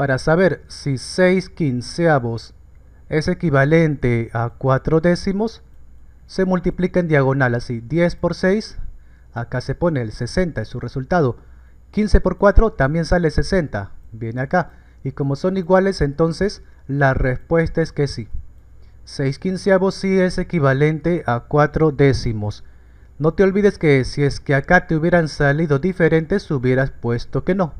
Para saber si 6 quinceavos es equivalente a 4 décimos, se multiplica en diagonal así, 10 por 6, acá se pone el 60 es su resultado, 15 por 4 también sale 60, viene acá, y como son iguales entonces la respuesta es que sí. 6 quinceavos sí es equivalente a 4 décimos. No te olvides que si es que acá te hubieran salido diferentes, hubieras puesto que no.